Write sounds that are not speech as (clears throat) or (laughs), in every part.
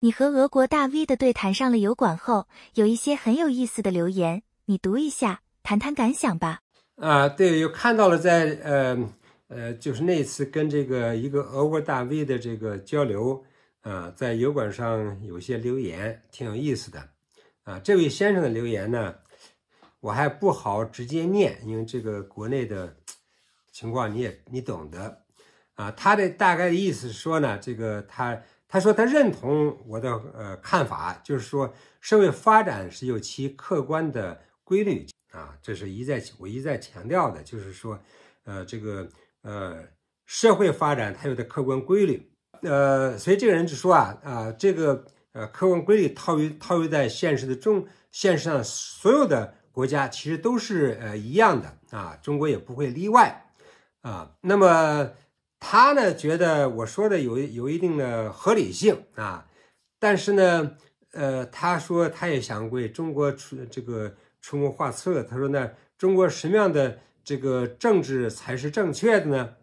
你和俄国大 V 的对谈上了油管后，有一些很有意思的留言，你读一下，谈谈感想吧。啊，对，有看到了，在呃呃，就是那次跟这个一个俄国大 V 的这个交流啊，在油管上有些留言挺有意思的。啊，这位先生的留言呢，我还不好直接念，因为这个国内的情况你也你懂得啊。他的大概的意思是说呢，这个他。他说：“他认同我的呃看法，就是说社会发展是有其客观的规律啊，这是一再我一再强调的，就是说，呃，这个呃社会发展它有的客观规律，呃，所以这个人就说啊啊，这个呃客观规律套于套于在现实的中现实上，所有的国家其实都是呃一样的啊，中国也不会例外啊。那么。”他呢觉得我说的有有一定的合理性啊，但是呢，呃，他说他也想为中国出这个出谋划策。他说呢，中国什么样的这个政治才是正确的呢？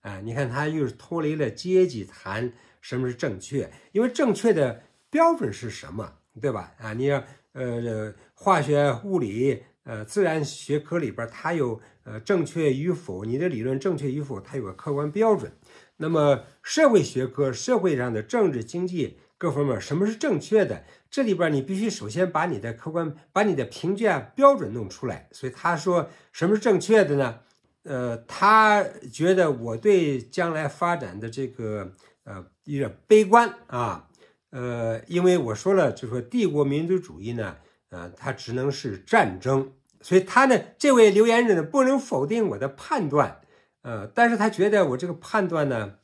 啊，你看他又是脱离了阶级谈什么是正确，因为正确的标准是什么，对吧？啊，你要呃化学物理。呃，自然学科里边儿，它有呃正确与否，你的理论正确与否，它有个客观标准。那么社会学科，社会上的政治、经济各方面，什么是正确的？这里边你必须首先把你的客观，把你的评价标准弄出来。所以他说什么是正确的呢？呃，他觉得我对将来发展的这个呃有点悲观啊，呃，因为我说了，就说帝国民族主义呢。啊，他只能是战争，所以他呢，这位留言者呢，不能否定我的判断，呃，但是他觉得我这个判断呢，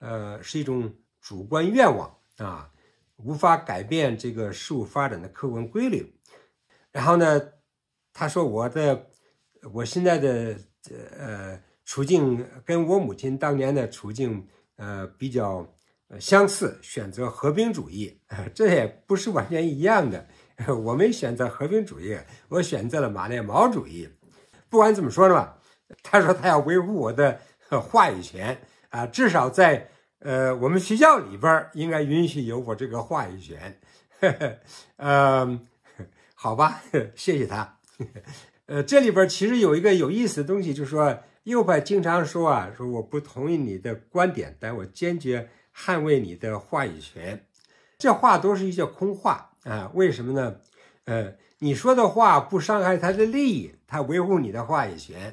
呃，是一种主观愿望啊，无法改变这个事物发展的客观规律。然后呢，他说我的我现在的呃处境跟我母亲当年的处境呃比较相似，选择和平主义，(laughs) 这也不是完全一样的。(laughs) 我没选择和平主义，我选择了马列毛主义。不管怎么说呢他说他要维护我的 (laughs) 话语权啊，至少在呃我们学校里边应该允许有我这个话语权。呵呵，呃，(laughs) 好吧，谢谢他。呃，这里边其实有一个有意思的东西，就是说右派经常说啊，说我不同意你的观点，但我坚决捍卫你的话语权。这话都是一些空话啊！为什么呢？呃，你说的话不伤害他的利益，他维护你的话语权；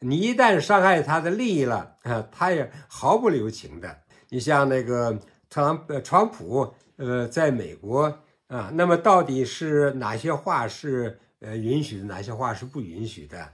你一旦伤害他的利益了啊，他也毫不留情的。你像那个特朗川普呃，在美国啊，那么到底是哪些话是呃允许的，哪些话是不允许的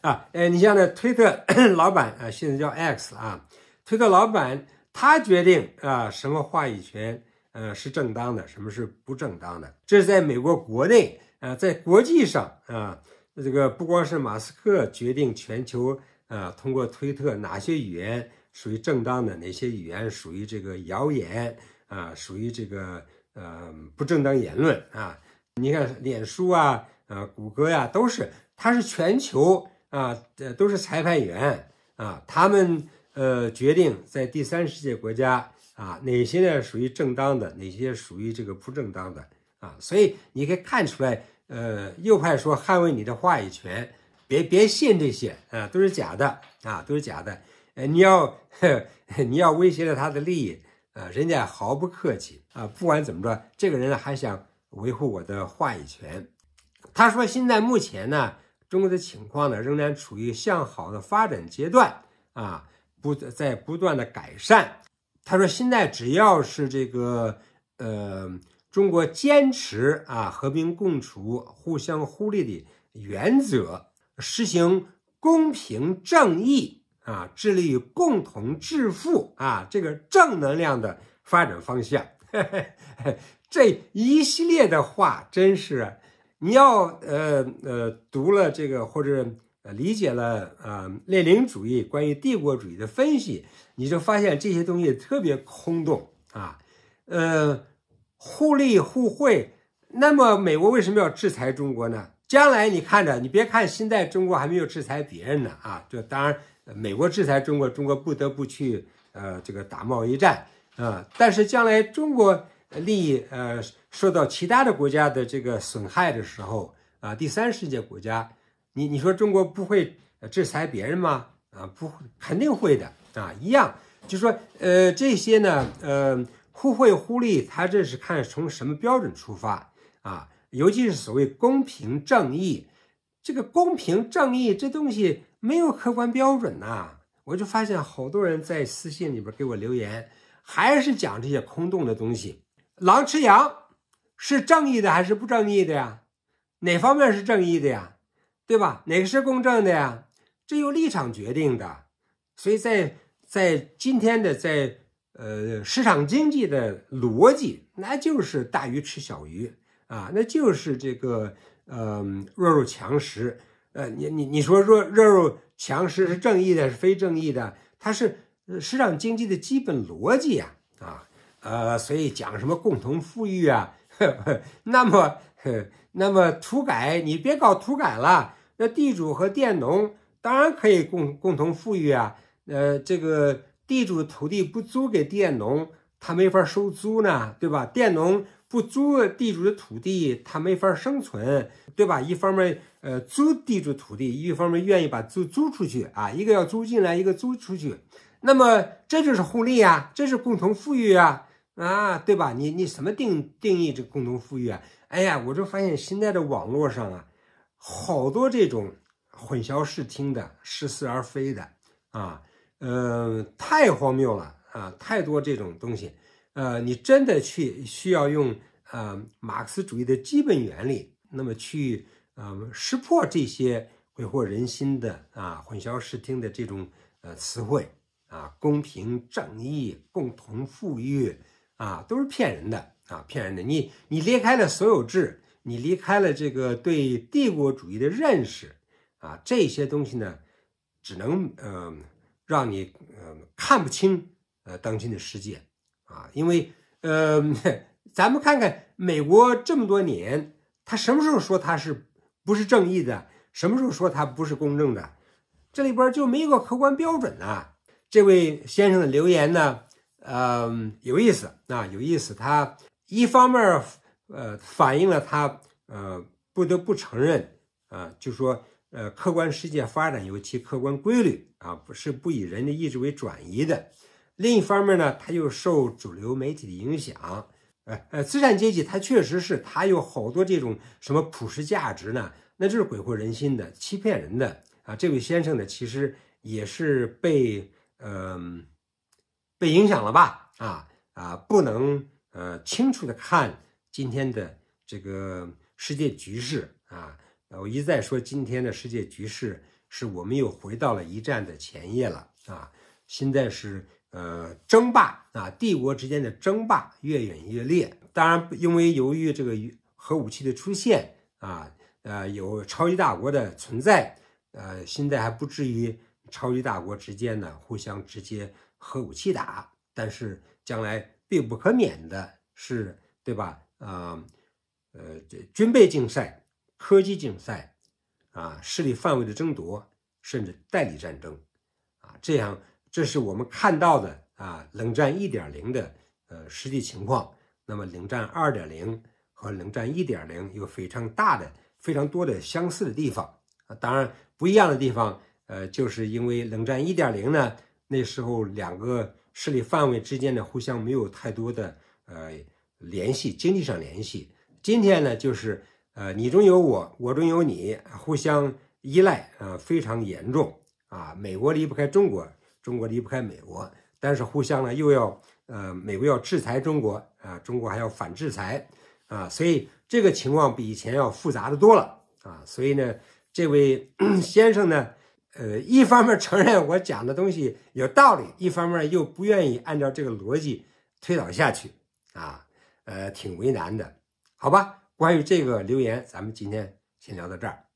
啊？呃，你像那推特 (coughs) 老板啊，现在叫 X 啊，推特老板他决定啊，什么话语权。呃，是正当的，什么是不正当的？这是在美国国内，呃，在国际上啊，这个不光是马斯克决定全球，呃，通过推特哪些语言属于正当的，哪些语言属于这个谣言啊，属于这个呃不正当言论啊。你看脸书啊，呃，谷歌呀，都是，它是全球啊，呃，都是裁判员啊，他们呃决定在第三世界国家。啊，哪些呢属于正当的？哪些属于这个不正当的？啊，所以你可以看出来，呃，右派说捍卫你的话语权，别别信这些啊，都是假的啊，都是假的。呃，你要你要威胁了他的利益啊，人家毫不客气啊，不管怎么着，这个人还想维护我的话语权。他说，现在目前呢，中国的情况呢，仍然处于向好的发展阶段啊，不在不断的改善。他说：“现在只要是这个，呃，中国坚持啊和平共处、互相互利的原则，实行公平正义啊，致力于共同致富啊，这个正能量的发展方向，(laughs) 这一系列的话，真是你要呃呃读了这个或者。”呃，理解了啊，列宁主义关于帝国主义的分析，你就发现这些东西特别空洞啊。呃，互利互惠，那么美国为什么要制裁中国呢？将来你看着，你别看现在中国还没有制裁别人呢啊，这当然美国制裁中国，中国不得不去呃这个打贸易战啊。但是将来中国利益呃受到其他的国家的这个损害的时候啊，第三世界国家。你你说中国不会制裁别人吗？啊，不，肯定会的啊，一样，就说呃这些呢，呃互惠互利，他这是看从什么标准出发啊？尤其是所谓公平正义，这个公平正义这东西没有客观标准呐。我就发现好多人在私信里边给我留言，还是讲这些空洞的东西。狼吃羊是正义的还是不正义的呀？哪方面是正义的呀？对吧？哪个是公正的呀？这由立场决定的。所以在在今天的在呃市场经济的逻辑，那就是大鱼吃小鱼啊，那就是这个呃弱肉强食。呃，你你你说弱弱肉强食是正义的，是非正义的？它是市场经济的基本逻辑呀！啊呃，所以讲什么共同富裕啊？(laughs) 那么那么土改，你别搞土改了。那地主和佃农当然可以共共同富裕啊，呃，这个地主土地不租给佃农，他没法收租呢，对吧？佃农不租地主的土地，他没法生存，对吧？一方面，呃，租地主土地；一方面愿意把租租出去啊，一个要租进来，一个租出去，那么这就是互利啊，这是共同富裕啊，啊，对吧？你你什么定定义这共同富裕啊？哎呀，我就发现现在的网络上啊。好多这种混淆视听的、似是而非的啊，呃，太荒谬了啊！太多这种东西，呃，你真的去需要用呃马克思主义的基本原理，那么去呃识破这些蛊惑人心的啊、混淆视听的这种呃词汇啊，公平正义、共同富裕啊，都是骗人的啊，骗人的！你你裂开了所有制。你离开了这个对帝国主义的认识啊，这些东西呢，只能嗯让你嗯看不清呃当今的世界啊，因为呃 (laughs) 咱们看看美国这么多年，他什么时候说他是不是正义的，什么时候说他不是公正的，这里边就没有个客观标准啊。这位先生的留言呢，嗯有意思啊，有意思，他一方面。呃，反映了他呃不得不承认啊，就说呃客观世界发展有其客观规律啊，不是不以人的意志为转移的。另一方面呢，他又受主流媒体的影响。呃呃，资产阶级他确实是他有好多这种什么普世价值呢，那就是蛊惑人心的、欺骗人的啊。这位先生呢，其实也是被呃被影响了吧？啊啊，不能呃清楚的看。今天的这个世界局势啊，我一再说，今天的世界局势是我们又回到了一战的前夜了啊！现在是呃争霸啊，帝国之间的争霸越演越烈。当然，因为由于这个核武器的出现啊，呃，有超级大国的存在，呃，现在还不至于超级大国之间呢互相直接核武器打，但是将来必不可免的是，对吧？啊，呃，这军备竞赛、科技竞赛，啊，势力范围的争夺，甚至代理战争，啊，这样，这是我们看到的啊，冷战一点零的呃实际情况。那么，冷战二点零和冷战一点零有非常大的、非常多的相似的地方。啊，当然，不一样的地方，呃，就是因为冷战一点零呢，那时候两个势力范围之间的互相没有太多的呃。联系经济上联系，今天呢就是呃你中有我，我中有你，互相依赖啊，非常严重啊。美国离不开中国，中国离不开美国，但是互相呢又要呃美国要制裁中国啊，中国还要反制裁啊，所以这个情况比以前要复杂的多了啊。所以呢，这位 (clears throat) 先生呢，呃，一方面承认我讲的东西有道理，一方面又不愿意按照这个逻辑推导下去啊。呃，挺为难的，好吧？关于这个留言，咱们今天先聊到这儿。